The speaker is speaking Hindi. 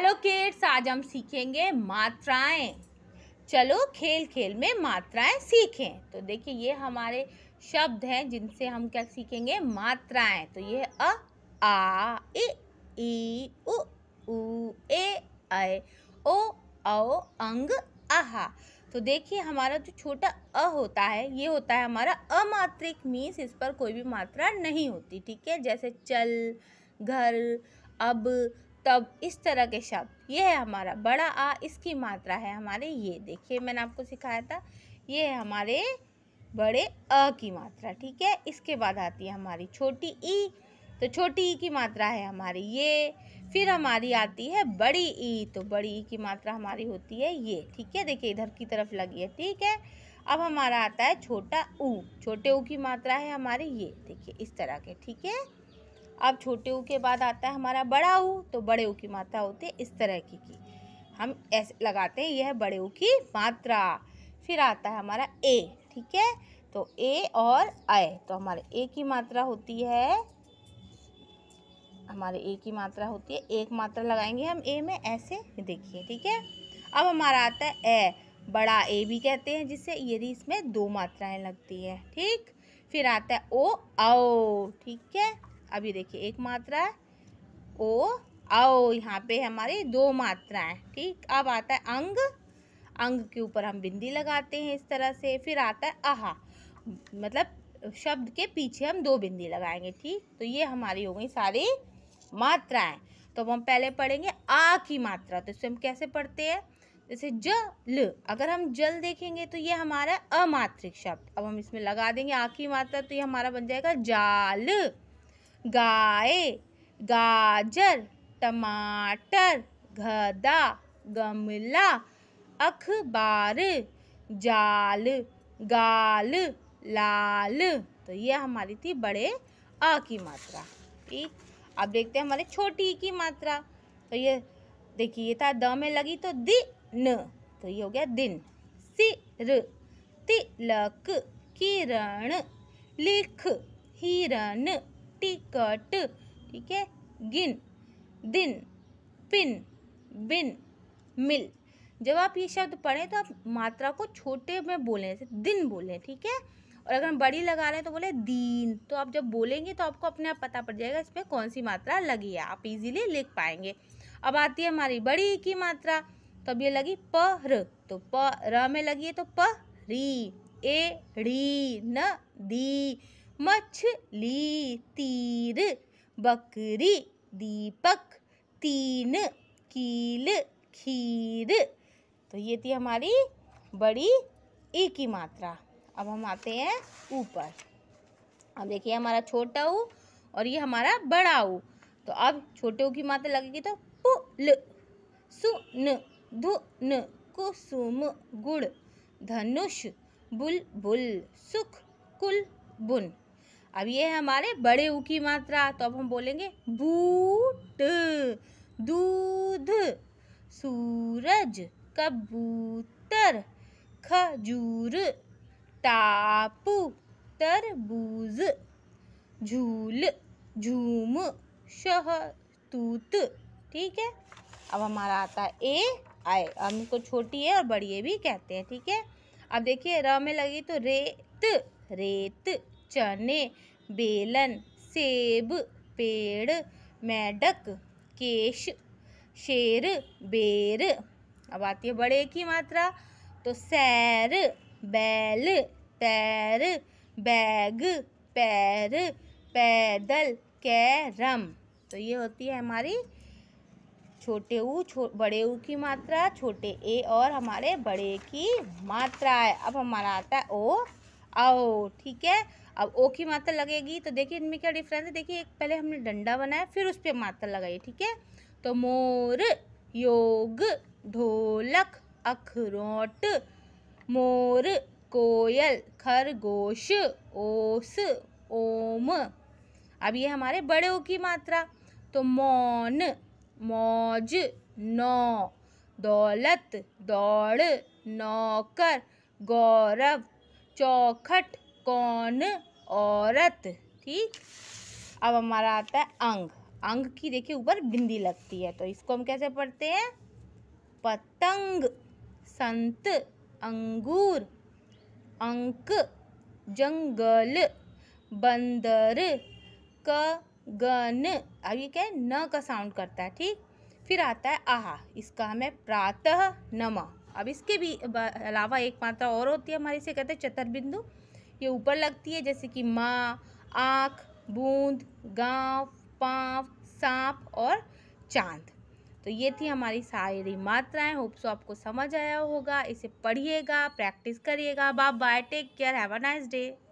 हेलो किड्स आज हम सीखेंगे मात्राएं चलो खेल खेल में मात्राएं सीखें तो देखिए ये हमारे शब्द हैं जिनसे हम क्या सीखेंगे मात्राएं तो ये अ आ इ ई उ उ ए ऐ ओ औ अंग आहा तो देखिए हमारा जो छोटा अ होता है ये होता है हमारा अमात्रिक मीन्स इस पर कोई भी मात्रा नहीं होती ठीक है जैसे चल घर अब तब इस तरह के शब्द यह है हमारा बड़ा आ इसकी मात्रा है हमारे ये देखिए मैंने आपको सिखाया था ये है हमारे बड़े अ की मात्रा ठीक है इसके बाद आती है हमारी छोटी ई तो छोटी ई की मात्रा है हमारी ये फिर हमारी आती है बड़ी ई तो बड़ी ई की मात्रा हमारी होती है ये ठीक है देखिए इधर की तरफ लगी है ठीक है अब हमारा आता है छोटा ऊ छोटे ऊ की मात्रा है हमारी ये देखिए इस तरह के ठीक है अब छोटे ऊ के बाद आता है हमारा बड़ा ऊ तो बड़े ऊ की मात्रा होती है इस तरह की की हम ऐसे लगाते हैं यह है बड़े ऊ की मात्रा फिर आता है हमारा ए ठीक है तो ए और आय तो हमारे ए की मात्रा होती है हमारे ए की मात्रा होती है एक मात्रा लगाएंगे हम ए में ऐसे देखिए ठीक है अब हमारा आता है ए बड़ा ए भी कहते हैं जिससे ये इसमें दो मात्राएं लगती है ठीक फिर आता है ओ आओ ठीक है अभी देखिए एक मात्रा ओ आओ यहाँ पे हमारे दो मात्राएं ठीक अब आता है अंग अंग के ऊपर हम बिंदी लगाते हैं इस तरह से फिर आता है आहा मतलब शब्द के पीछे हम दो बिंदी लगाएंगे ठीक तो ये हमारी हो गई सारी मात्राएं तो अब हम पहले पढ़ेंगे आ की मात्रा तो इसे हम कैसे पढ़ते हैं जैसे ज ल अगर हम जल देखेंगे तो ये हमारा अमात्रिक शब्द अब हम इसमें लगा देंगे आ की मात्रा तो ये हमारा बन जाएगा जाल गाय गाजर टमाटर घदा गमला अखबार जाल गाल लाल तो ये हमारी थी बड़े अ की मात्रा ठीक अब देखते हैं हमारे छोटी की मात्रा तो ये देखिए ये था द में लगी तो दिन तो ये हो गया दिन सिर तिलक किरण लिख हिरण टिकट ठीक है गिन दिन पिन बिन मिल जब आप ये शब्द पढ़ें तो आप मात्रा को छोटे में बोलें जैसे दिन बोलें ठीक है और अगर हम बड़ी लगा रहे हैं तो बोले दीन तो आप जब बोलेंगे तो आपको अपने आप पता पड़ जाएगा इसमें कौन सी मात्रा लगी है आप इजीली लिख पाएंगे अब आती है हमारी बड़ी की मात्रा तो अब ये लगी प र तो प र में लगी है तो प री ए री न दी मछली तीर बकरी दीपक तीन कील खीर तो ये थी हमारी बड़ी ई की मात्रा अब हम आते हैं ऊपर अब देखिए हमारा छोटा ऊ और ये हमारा बड़ा ऊ तो अब छोटे ऊ की मात्रा लगेगी तो पुल सुन धुन कुसुम गुड़ धनुष बुल बुल सुख कुल बुन अब ये है हमारे बड़े ऊ की मात्रा तो अब हम बोलेंगे बूट दूध सूरज कबूतर खजूर टापू तरबूज झूल झूम शहतूत ठीक है अब हमारा आता है ए आए हम इसको छोटी है और बड़ी ए भी कहते हैं ठीक है अब देखिए र में लगी तो रेत रेत चने बेलन सेब पेड़ मेढक केश शेर बेर अब आती है बड़े की मात्रा तो सैर बैल तैर बैग पैर पैदल कैरम तो ये होती है हमारी छोटे ऊ छो बड़े ऊ की मात्रा छोटे ए और हमारे बड़े की मात्रा है अब हमारा आता है ओ आओ ठीक है अब ओ की मात्रा लगेगी तो देखिए इनमें क्या डिफरेंस है देखिए एक पहले हमने डंडा बनाया फिर उस पर मात्रा लगाई ठीक है तो मोर योग ढोलक अखरोट मोर कोयल खरगोश ओस ओम अब ये हमारे बड़े ओ की मात्रा तो मौन मौज नौ दौलत दौड़ नौकर गौरव चौखट कौन औरत ठीक अब हमारा आता है अंग अंग की देखिए ऊपर बिंदी लगती है तो इसको हम कैसे पढ़ते हैं पतंग संत अंगूर अंक जंगल बंदर गन अब ये क्या है न का साउंड करता है ठीक फिर आता है आहा इसका हमें प्रातः नमः अब इसके भी अलावा एक मात्रा और होती है हमारी इसे कहते हैं चतुर्बिंदु ये ऊपर लगती है जैसे कि माँ आँख बूंद गाँव पाँव सांप और चांद तो ये थी हमारी सारी मात्राएं होप सो आपको समझ आया होगा इसे पढ़िएगा प्रैक्टिस करिएगा bye bye take care have a nice day